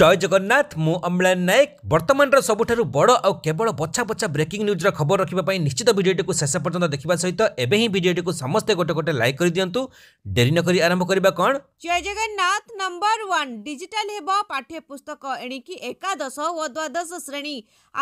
জয় জগন্নাথ ମୁଁ ଅମ୍ଳାନ ନାୟକ ବର୍ତ୍ତମାନର ସବୁଠାରୁ ବଡ଼ ଆଉ କେବଳ ବଛା ବଛା ବ୍ରେକିଂ ନ୍ୟୁଜ୍ର ଖବର ରଖିବା ପାଇଁ ନିଶ୍ଚିତ ଭିଡ଼ିଓଟିକୁ ଶେଷ ପର୍ଯ୍ୟନ୍ତ ଦେଖିବା ସହିତ ଏବେ ହିଁ ଭିଡ଼ିଓଟିକୁ ସମସ୍ତେ ଗୋଟେ ଗୋଟେ ଲାଇକ୍ କରିଦିଅନ୍ତୁ ଡେରି ନକରି ଆରମ୍ଭ କରିବା କ'ଣ ଜୟ ଜଗନ୍ନାଥ ନମ୍ବର ୱାନ୍ ଡିଜିଟାଲ ହେବ ପାଠ୍ୟପୁସ୍ତକ ଏଣିକି ଏକାଦଶ ଓ ଦ୍ୱାଦଶ ଶ୍ରେଣୀ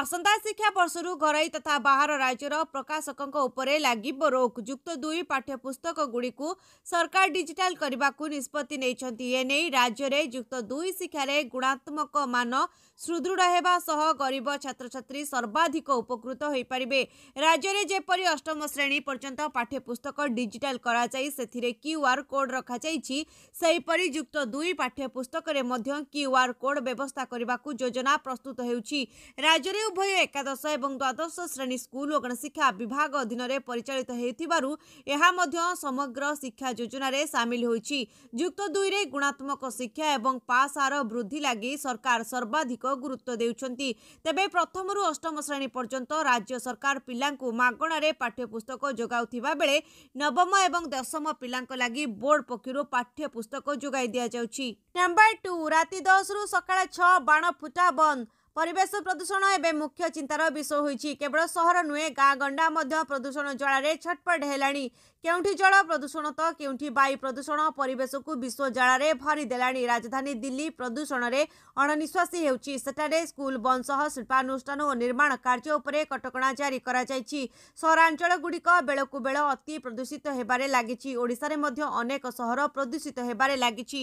ଆସନ୍ତା ଶିକ୍ଷାବର୍ଷରୁ ଘରୋଇ ତଥା ବାହାର ରାଜ୍ୟର ପ୍ରକାଶକଙ୍କ ଉପରେ ଲାଗିବ ରୋକ୍ ଯୁକ୍ତ ଦୁଇ ପାଠ୍ୟପୁସ୍ତକଗୁଡ଼ିକୁ ସରକାର ଡିଜିଟାଲ କରିବାକୁ ନିଷ୍ପତ୍ତି ନେଇଛନ୍ତି ଏନେଇ ରାଜ୍ୟରେ ଯୁକ୍ତ ଦୁଇ ଶିକ୍ଷାରେ ଗୁଣାତ୍ମକ Toma, mano. ସୁଦୃଢ଼ ହେବା ସହ ଗରିବ ଛାତ୍ରଛାତ୍ରୀ ସର୍ବାଧିକ ଉପକୃତ ହୋଇପାରିବେ ରାଜ୍ୟରେ ଯେପରି ଅଷ୍ଟମ ଶ୍ରେଣୀ ପର୍ଯ୍ୟନ୍ତ ପାଠ୍ୟପୁସ୍ତକ ଡିଜିଟାଲ କରାଯାଇ ସେଥିରେ କ୍ୟୁଆର୍ କୋଡ୍ ରଖାଯାଇଛି ସେହିପରି ଯୁକ୍ତ ଦୁଇ ପାଠ୍ୟପୁସ୍ତକରେ ମଧ୍ୟ କ୍ୟୁଆର୍ କୋଡ୍ ବ୍ୟବସ୍ଥା କରିବାକୁ ଯୋଜନା ପ୍ରସ୍ତୁତ ହେଉଛି ରାଜ୍ୟରେ ଉଭୟ ଏକାଦଶ ଏବଂ ଦ୍ୱାଦଶ ଶ୍ରେଣୀ ସ୍କୁଲ ଓ ଗଣଶିକ୍ଷା ବିଭାଗ ଅଧୀନରେ ପରିଚାଳିତ ହେଉଥିବାରୁ ଏହା ମଧ୍ୟ ସମଗ୍ର ଶିକ୍ଷା ଯୋଜନାରେ ସାମିଲ ହୋଇଛି ଯୁକ୍ତ ଦୁଇରେ ଗୁଣାତ୍ମକ ଶିକ୍ଷା ଏବଂ ପାସ୍ ହାର ବୃଦ୍ଧି ଲାଗି ସରକାର ସର୍ବାଧିକ ଗୁରୁତ୍ୱ ଦେଉଛନ୍ତି ତେବେ ପ୍ରଥମରୁ ଅଷ୍ଟମ ଶ୍ରେଣୀ ପର୍ଯ୍ୟନ୍ତ ରାଜ୍ୟ ସରକାର ପିଲାଙ୍କୁ ମାଗଣାରେ ପାଠ୍ୟପୁସ୍ତକ ଯୋଗାଉଥିବା ବେଳେ ନବମ ଏବଂ ଦଶମ ପିଲାଙ୍କ ଲାଗି ବୋର୍ଡ ପକ୍ଷରୁ ପାଠ୍ୟପୁସ୍ତକ ଯୋଗାଇ ଦିଆଯାଉଛି ନମ୍ବର ଟୁ ରାତି ଦଶରୁ ସକାଳ ଛଅ ବାଣ ଫୁଟା ବନ୍ଦ ପରିବେଶ ପ୍ରଦୂଷଣ ଏବେ ମୁଖ୍ୟ ଚିନ୍ତାର ବିଷୟ ହୋଇଛି କେବଳ ସହର ନୁହେଁ ଗାଁ ଗଣ୍ଡା ମଧ୍ୟ ପ୍ରଦୂଷଣ ଜ୍ୱାଳାରେ ଛଟପଟ ହେଲାଣି କେଉଁଠି ଜଳ ପ୍ରଦୂଷଣ ତ କେଉଁଠି ବାୟୁ ପ୍ରଦୂଷଣ ପରିବେଶକୁ ବିଶ୍ୱ ଜ୍ୱାଳାରେ ଭରି ଦେଲାଣି ରାଜଧାନୀ ଦିଲ୍ଲୀ ପ୍ରଦୂଷଣରେ ଅଣନିଶ୍ୱାସୀ ହେଉଛି ସେଠାରେ ସ୍କୁଲ ବନ୍ଦ ସହ ଶିଳ୍ପାନୁଷ୍ଠାନ ଓ ନିର୍ମାଣ କାର୍ଯ୍ୟ ଉପରେ କଟକଣା ଜାରି କରାଯାଇଛି ସହରାଞ୍ଚଳଗୁଡ଼ିକ ବେଳକୁ ବେଳ ଅତି ପ୍ରଦୂଷିତ ହେବାରେ ଲାଗିଛି ଓଡ଼ିଶାରେ ମଧ୍ୟ ଅନେକ ସହର ପ୍ରଦୂଷିତ ହେବାରେ ଲାଗିଛି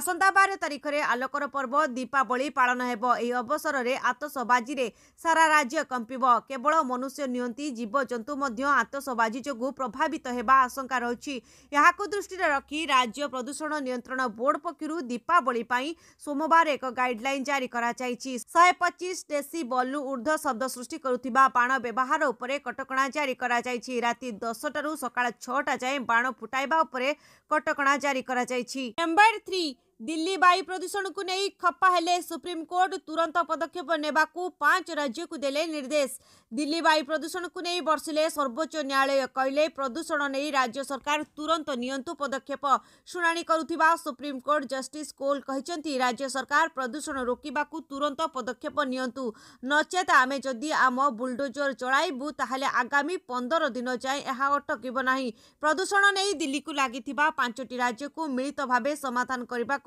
ଆସନ୍ତା ବାର ତାରିଖରେ ଆଲୋକର ପର୍ବ ଦୀପାବଳି ପାଳନ ହେବ ଏହି ଅବସରରେ ଆତସବାଜିରେ ସାରା ରାଜ୍ୟ କମ୍ପିବ କେବଳ ମନୁଷ୍ୟ ନିଅନ୍ତି ଜୀବଜନ୍ତୁ ମଧ୍ୟ ଆତସବାଜି ଯୋଗୁଁ ପ୍ରଭାବିତ ହେବା ଆଶଙ୍କା ରହିଛି ଏହାକୁ ଦୃଷ୍ଟିରେ ରଖି ରାଜ୍ୟ ପ୍ରଦୂଷଣ ନିୟନ୍ତ୍ରଣ ବୋର୍ଡ ପକ୍ଷରୁ ଦୀପାବଳି ପାଇଁ ସୋମବାର ଏକ ଗାଇଡ୍ଲାଇନ୍ ଜାରି କରାଯାଇଛି ଶହେ ପଚିଶ ଡେସି ବଲ୍ରୁ ଉର୍ଦ୍ଧ୍ୱ ଶବ୍ଦ ସୃଷ୍ଟି କରୁଥିବା ବାଣ ବ୍ୟବହାର ଉପରେ କଟକଣା ଜାରି କରାଯାଇଛି ରାତି ଦଶଟାରୁ ସକାଳ ଛଅଟା ଯାଏଁ ବାଣ ଫୁଟାଇବା ଉପରେ କଟକଣା ଜାରି କରାଯାଇଛି ନମ୍ବର ଥ୍ରୀ দিল্লি বায়ু প্রদূষণকু নেই খপ্পা হলে সুপ্রিমকোর্ট তুরন্ত পদক্ষেপ নেওয়া পাঁচ রাজ্যকু দেলে নির্দেশ দিল্লি বায়ু প্রদূষণকু নেই বর্ষিলে সর্বোচ্চ ন্যায়ালয় কহিলে প্রদূষণ নেই রাজ্য সরকার তুরন্ত নিয়ন্তু পদক্ষেপ শুনানি করুথিবা সুপ্রিমকোর্ট জস্টিস কোল କହିଛନ୍ତି ରାଜ୍ୟ ସରକାର ପ୍ରଦୂଷଣ ରୋକିବାକୁ ତୁରନ୍ତ ପଦକ୍ଷେପ ନିଅନ୍ତୁ ନଚେତ୍ ଆମେ ଯଦି ଆମ ବୁଲଡୋଜର ଚଳାଇବୁ ତାହେଲେ ଆଗାମୀ ପନ୍ଦର ଦିନ ଯାଏଁ ଏହା ଅଟକିବ ନାହିଁ ପ୍ରଦୂଷଣ ନେଇ ଦିଲ୍ଲୀକୁ ଲାଗିଥିବା ପାଞ୍ଚଟି ରାଜ୍ୟକୁ ମିଳିତ ଭାବେ ସମାଧାନ କରିବାକୁ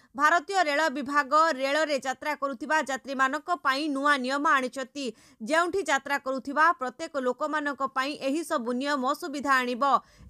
ଭାରତୀୟ ରେଳ ବିଭାଗ ରେଳରେ ଯାତ୍ରା କରୁଥିବା ଯାତ୍ରୀମାନଙ୍କ ପାଇଁ ନୂଆ ନିୟମ ଆଣିଛନ୍ତି ଯେଉଁଠି ଯାତ୍ରା କରୁଥିବା ପ୍ରତ୍ୟେକ ଲୋକମାନଙ୍କ ପାଇଁ ଏହିସବୁ ନିୟମ ସୁବିଧା ଆଣିବ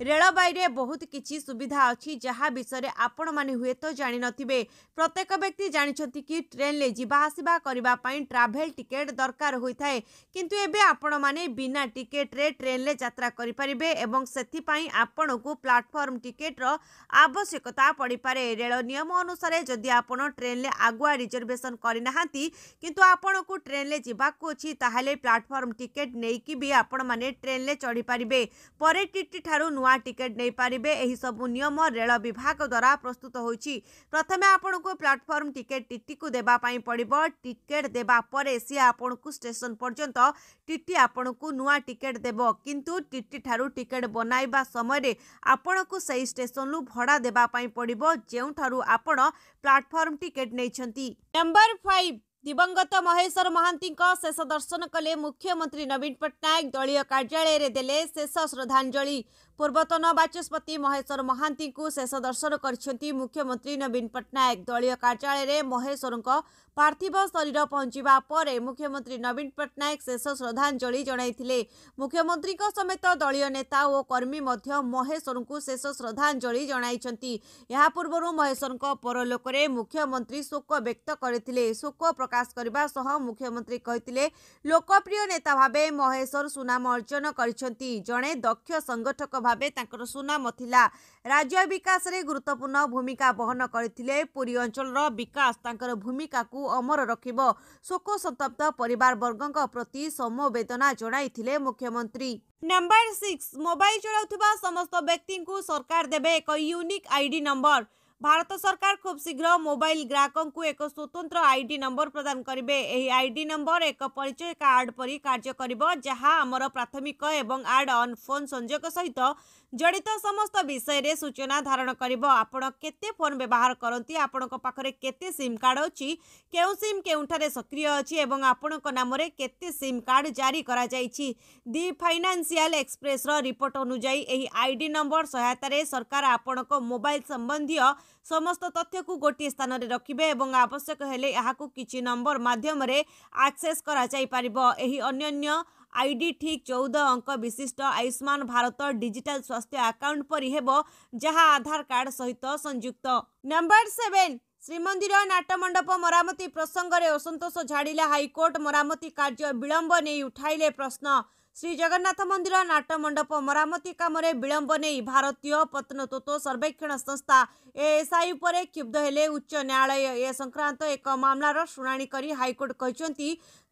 ରେଳବାଇରେ ବହୁତ କିଛି ସୁବିଧା ଅଛି ଯାହା ବିଷୟରେ ଆପଣମାନେ ହୁଏତ ଜାଣିନଥିବେ ପ୍ରତ୍ୟେକ ବ୍ୟକ୍ତି ଜାଣିଛନ୍ତି କି ଟ୍ରେନ୍ରେ ଯିବା ଆସିବା କରିବା ପାଇଁ ଟ୍ରାଭେଲ୍ ଟିକେଟ୍ ଦରକାର ହୋଇଥାଏ କିନ୍ତୁ ଏବେ ଆପଣମାନେ ବିନା ଟିକେଟ୍ରେ ଟ୍ରେନ୍ରେ ଯାତ୍ରା କରିପାରିବେ ଏବଂ ସେଥିପାଇଁ ଆପଣଙ୍କୁ ପ୍ଲାଟଫର୍ମ ଟିକେଟ୍ର ଆବଶ୍ୟକତା ପଡ଼ିପାରେ ରେଳ ନିୟମ ଅନୁସାରେ ଯଦି ଆପଣ ଟ୍ରେନ୍ରେ ଆଗୁଆ ରିଜର୍ଭେସନ୍ କରିନାହାନ୍ତି କିନ୍ତୁ ଆପଣଙ୍କୁ ଟ୍ରେନ୍ରେ ଯିବାକୁ ଅଛି ତାହେଲେ ପ୍ଲାଟଫର୍ମ ଟିକେଟ୍ ନେଇକି ବି ଆପଣମାନେ ଟ୍ରେନ୍ରେ ଚଢ଼ିପାରିବେ ପରେ ଟିଟିଠାରୁ ନୂଆ ଟିକେଟ୍ ନେଇପାରିବେ ଏହିସବୁ ନିୟମ ରେଳ ବିଭାଗ ଦ୍ୱାରା ପ୍ରସ୍ତୁତ ହୋଇଛି ପ୍ରଥମେ ଆପଣଙ୍କୁ ପ୍ଲାଟଫର୍ମ ଟିକେଟ୍ ଟିଟିକୁ ଦେବା ପାଇଁ ପଡ଼ିବ ଟିକେଟ୍ ଦେବା ପରେ ସିଏ ଆପଣଙ୍କୁ ଷ୍ଟେସନ୍ ପର୍ଯ୍ୟନ୍ତ ଟିଟି ଆପଣଙ୍କୁ ନୂଆ ଟିକେଟ୍ ଦେବ କିନ୍ତୁ ଟିଟିଠାରୁ ଟିକେଟ୍ ବନାଇବା ସମୟରେ ଆପଣଙ୍କୁ ସେହି ଷ୍ଟେସନରୁ ଭଡ଼ା ଦେବା ପାଇଁ ପଡ଼ିବ ଯେଉଁଠାରୁ ଆପଣ प्लाटफर्म टिकेट नहीं दिवंगत महेश्वर महांति शेष दर्शन कले मुख्यमंत्री नवीन पट्टनायक दलय कार्यालय देले शेष श्रद्धाजलि पूर्वतन बाचस्पति महेश्वर महांती शेष दर्शन कर मुख्यमंत्री नवीन पट्टनायक दलय कार्यालय महेश्वर ପାର୍ଥିବ ଶରୀର ପହଞ୍ଚିବା ପରେ ମୁଖ୍ୟମନ୍ତ୍ରୀ ନବୀନ ପଟ୍ଟନାୟକ ଶେଷ ଶ୍ରଦ୍ଧାଞ୍ଜଳି ଜଣାଇଥିଲେ ମୁଖ୍ୟମନ୍ତ୍ରୀଙ୍କ ସମେତ ଦଳୀୟ ନେତା ଓ କର୍ମୀ ମଧ୍ୟ ମହେଶ୍ୱରଙ୍କୁ ଶେଷ ଶ୍ରଦ୍ଧାଞ୍ଜଳି ଜଣାଇଛନ୍ତି ଏହା ପୂର୍ବରୁ ମହେଶ୍ୱରଙ୍କ ପରଲୋକରେ ମୁଖ୍ୟମନ୍ତ୍ରୀ ଶୋକ ବ୍ୟକ୍ତ କରିଥିଲେ ଶୋକ ପ୍ରକାଶ କରିବା ସହ ମୁଖ୍ୟମନ୍ତ୍ରୀ କହିଥିଲେ ଲୋକପ୍ରିୟ ନେତା ଭାବେ ମହେଶ୍ୱର ସୁନାମ ଅର୍ଜନ କରିଛନ୍ତି ଜଣେ ଦକ୍ଷ ସଂଗଠକ ଭାବେ ତାଙ୍କର ସୁନାମ ଥିଲା ରାଜ୍ୟ ବିକାଶରେ ଗୁରୁତ୍ୱପୂର୍ଣ୍ଣ ଭୂମିକା ବହନ କରିଥିଲେ ପୁରୀ ଅଞ୍ଚଳର ବିକାଶ ତାଙ୍କର ଭୂମିକାକୁ ଅମର ରଖିବ ଶୋକସନ୍ତପ୍ତ ପରିବାରବର୍ଗଙ୍କ ପ୍ରତି ସମବେଦନା ଜଣାଇଥିଲେ ମୁଖ୍ୟମନ୍ତ୍ରୀ ନମ୍ବର ସିକ୍ସ ମୋବାଇଲ ଚଳାଉଥିବା ସମସ୍ତ ବ୍ୟକ୍ତିଙ୍କୁ ସରକାର ଦେବେ ଏକ ୟୁନିକ୍ ଆଇଡି ନମ୍ବର ଭାରତ ସରକାର ଖୁବ୍ ଶୀଘ୍ର ମୋବାଇଲ ଗ୍ରାହକଙ୍କୁ ଏକ ସ୍ୱତନ୍ତ୍ର ଆଇଡି ନମ୍ବର ପ୍ରଦାନ କରିବେ ଏହି ଆଇଡି ନମ୍ବର ଏକ ପରିଚୟ କାର୍ଡ ପରି କାର୍ଯ୍ୟ କରିବ ଯାହା ଆମର ପ୍ରାଥମିକ ଏବଂ ଆଡ୍ ଅନ୍ ଫୋନ୍ ସଂଯୋଗ ସହିତ ଜଡ଼ିତ ସମସ୍ତ ବିଷୟରେ ସୂଚନା ଧାରଣ କରିବ ଆପଣ କେତେ ଫୋନ୍ ବ୍ୟବହାର କରନ୍ତି ଆପଣଙ୍କ ପାଖରେ କେତେ ସିମ୍ କାର୍ଡ଼ ଅଛି କେଉଁ ସିମ୍ କେଉଁଠାରେ ସକ୍ରିୟ ଅଛି ଏବଂ ଆପଣଙ୍କ ନାମରେ କେତେ ସିମ୍ କାର୍ଡ଼ ଜାରି କରାଯାଇଛି ଦି ଫାଇନାନ୍ସିଆଲ ଏକ୍ସପ୍ରେସ୍ର ରିପୋର୍ଟ ଅନୁଯାୟୀ ଏହି ଆଇ ଡି ନମ୍ବର ସହାୟତାରେ ସରକାର ଆପଣଙ୍କ ମୋବାଇଲ୍ ସମ୍ବନ୍ଧୀୟ ସମସ୍ତ ତଥ୍ୟକୁ ଗୋଟିଏ ସ୍ଥାନରେ ରଖିବେ ଏବଂ ଆବଶ୍ୟକ ହେଲେ ଏହାକୁ କିଛି ନମ୍ବର ମାଧ୍ୟମରେ ଆକ୍ସେସ୍ କରାଯାଇପାରିବ ଏହି ଅନ୍ୟାନ୍ୟ ठीक आइडिठ अंक विशिष्ट आयुष्मान भारत डिजिटल स्वास्थ्य आकाउन्ट परिह जहाँ आधार कार्ड सहित संयुक्त नंबर संिर नाटमण्डप मरमति प्रसङ्गले असन्तोष झाडि हाइकोर्ट कार्य विलंब नै उठाइले प्रश्न श्री जगन्नाथ मंदिर मन्दिर नाटमण्डप मरमति विलंब नै भारतीय पत्न तत्त्व सर्वेक्षण संस्था एएसआई हेले उच्च न्यायालय ए संक्रान्त एक ममार शुनाट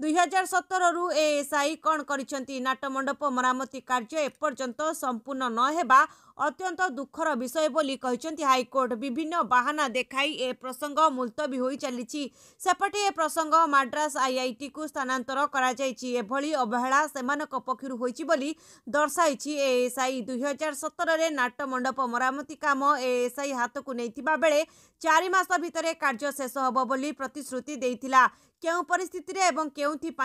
ଦୁଇହଜାର ସତରରୁ ଏଏସ୍ଆଇ କ'ଣ କରିଛନ୍ତି ନାଟମଣ୍ଡପ ମରାମତି କାର୍ଯ୍ୟ ଏପର୍ଯ୍ୟନ୍ତ ସମ୍ପୂର୍ଣ୍ଣ ନହେବା ଅତ୍ୟନ୍ତ ଦୁଃଖର ବିଷୟ ବୋଲି କହିଛନ୍ତି ହାଇକୋର୍ଟ ବିଭିନ୍ନ ବାହାନା ଦେଖାଇ ଏ ପ୍ରସଙ୍ଗ ମୁଲତବୀ ହୋଇ ଚାଲିଛି ସେପଟେ ଏ ପ୍ରସଙ୍ଗ ମାଡ୍ରାସ ଆଇଆଇଟିକୁ ସ୍ଥାନାନ୍ତର କରାଯାଇଛି ଏଭଳି ଅବହେଳା ସେମାନଙ୍କ ପକ୍ଷରୁ ହୋଇଛି ବୋଲି ଦର୍ଶାଇଛି ଏଏସ୍ଆଇ ଦୁଇହଜାର ସତରରେ ନାଟମଣ୍ଡପ ମରାମତି କାମ ଏଏସ୍ଆଇ ହାତକୁ ନେଇଥିବା ବେଳେ ଚାରି ମାସ ଭିତରେ କାର୍ଯ୍ୟ ଶେଷ ହେବ ବୋଲି ପ୍ରତିଶ୍ରୁତି ଦେଇଥିଲା के परिस्थिति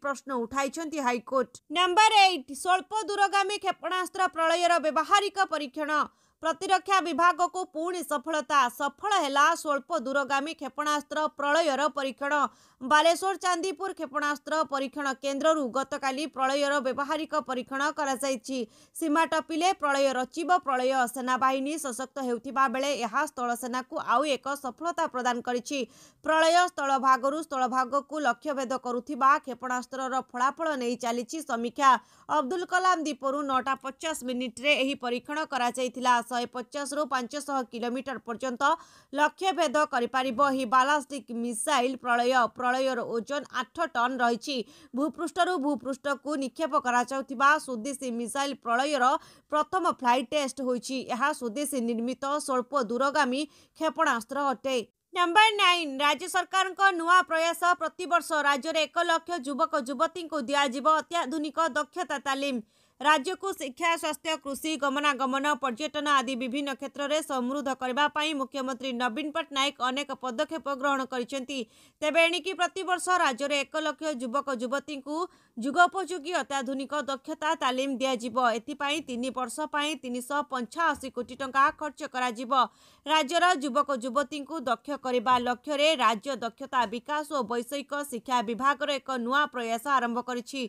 प्रश्न उठाइन्छ हैकर्ट नम्बर एट स्वल दुरेपणा प्रलय र व्यवहारिक परीक्षण प्रतिरक्षा विभाग को पिस सफलता सफल होला स्वल्प दूरगामी क्षेपणास्त प्रलयर परीक्षण बालेश्वर चांदीपुर क्षेपणास्त्र परीक्षण केन्द्रहरू गतकाली प्रलयर व्यवहारिक परीक्षण सीमा टपिले प्रलय रचि प्रलय सेना सेनाबा सशक्त बेले स्थल सेना को आउ आउँक सफलता प्रदान गरि प्रलय स्थल स्थल भाग को लक्ष्य भेद लक्ष्यभेद गर्ेपणास्तर फलाफल नै चाहिँ समीक्षा अब्दुल कलाम दीपु नटा पचास मिनट्रे परीक्षण गरि पचास रु पाँच किलोमीटर पर्यन्त लक्ष्य भेद गरिपार बालास्टिक मिसाइल प्रलय प्रलयर ओजन आठ टन रहेछ भूपृष्ठ पृष्ठको निकेप गरा स्वदेशी मिस प्रलयर प्रथम फ्लैट टेस्ट हुन्छ यहाँ स्वदेशी निर्मित स्वल्प दूरगामी क्षेपणास्त्र अटे नम्बर नाइन राज्य सरकारको नयाँ प्रयास प्रती वर्ष राज्य एकलक्षुबक जुवती दाजु अत्याधुनिक दक्षता तालिम ରାଜ୍ୟକୁ ଶିକ୍ଷା ସ୍ୱାସ୍ଥ୍ୟ କୃଷି ଗମନାଗମନ ପର୍ଯ୍ୟଟନ ଆଦି ବିଭିନ୍ନ କ୍ଷେତ୍ରରେ ସମୃଦ୍ଧ କରିବା ପାଇଁ ମୁଖ୍ୟମନ୍ତ୍ରୀ ନବୀନ ପଟ୍ଟନାୟକ ଅନେକ ପଦକ୍ଷେପ ଗ୍ରହଣ କରିଛନ୍ତି ତେବେ ଏଣିକି ପ୍ରତିବର୍ଷ ରାଜ୍ୟରେ ଏକ ଲକ୍ଷ ଯୁବକ ଯୁବତୀଙ୍କୁ ଯୁଗୋପଯୋଗୀ ଅତ୍ୟାଧୁନିକ ଦକ୍ଷତା ତାଲିମ ଦିଆଯିବ ଏଥିପାଇଁ ତିନି ବର୍ଷ ପାଇଁ ତିନିଶହ ପଞ୍ଚାଅଶୀ କୋଟି ଟଙ୍କା ଖର୍ଚ୍ଚ କରାଯିବ ରାଜ୍ୟର ଯୁବକ ଯୁବତୀଙ୍କୁ ଦକ୍ଷ କରିବା ଲକ୍ଷ୍ୟରେ ରାଜ୍ୟ ଦକ୍ଷତା ବିକାଶ ଓ ବୈଷୟିକ ଶିକ୍ଷା ବିଭାଗର ଏକ ନୂଆ ପ୍ରୟାସ ଆରମ୍ଭ କରିଛି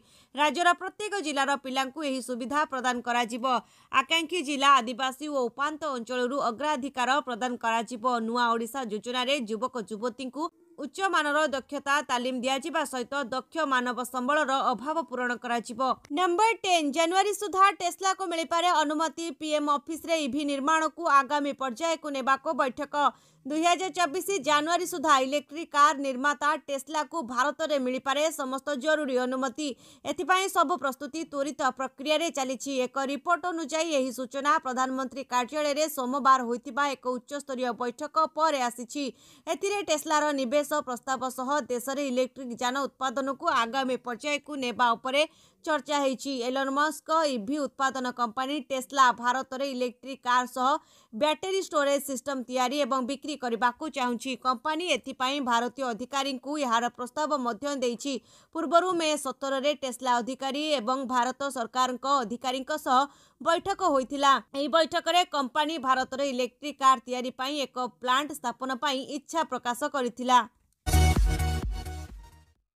ରାଜ୍ୟର ପ୍ରତ୍ୟେକ ଜିଲ୍ଲାର ପିଲାଙ୍କୁ ଏହି ସୁବିଧା ପ୍ରଦାନ କରାଯିବ ଆକାଂକ୍ଷୀ ଜିଲ୍ଲା ଆଦିବାସୀ ଓ ଉପାନ୍ତ ଅଞ୍ଚଳରୁ ଅଗ୍ରାଧିକାର ପ୍ରଦାନ କରାଯିବ ନୂଆ ଓଡ଼ିଶା ଯୋଜନାରେ ଯୁବକ ଯୁବତୀଙ୍କୁ ଉଚ୍ଚମାନର ଦକ୍ଷତା ତାଲିମ ଦିଆଯିବା ସହିତ ଦକ୍ଷ ମାନବ ସମ୍ବଳର ଅଭାବ ପୂରଣ କରାଯିବ ନମ୍ବର ଟେନ୍ ଜାନୁଆରୀ ସୁଦ୍ଧା ଟେସ୍ଲାକୁ ମିଳିପାରେ ଅନୁମତି ପିଏମ୍ ଅଫିସରେ ଇଭି ନିର୍ମାଣକୁ ଆଗାମୀ ପର୍ଯ୍ୟାୟକୁ ନେବାକୁ ବୈଠକ 2024 जनवरी सुधा इलेक्ट्रिक कार निर्माता टेस्ला को भारत में मिलपे समस्त जरूरी अनुमति एथपाय सब प्रस्तुति त्वरित प्रक्रिय चली एक रिपोर्ट अनुजाई यह सूचना प्रधानमंत्री कार्यालय सोमवार हो एक उच्चस्तरीय बैठक पर आसलार नवेश प्रस्ताव सह देश इलेक्ट्रिक जान उत्पादन को आगामी पर्याय को नेवा चर्चा एलर्मसको इ भि उत्पादन कंपनी टेस्ला भारत र इलेक्ट्रिक कार कर्सह बैटरी स्टोरेज सिस्टम एवं बिक्री गर्दा चाहन्छु कम्पनी एपी भारतीय अधिकारि यहाँ प्रस्ताव पूर्व मे सतरे टेस्ला अधिकारी एवं भारत सरकारको अधिकरी बैठक बैठक बैठकले कम्पानी भारत र इलेक्ट्रिक कार तिरी पनि एक प्लांट स्थापना पनि इच्छा प्रकाश गरिरह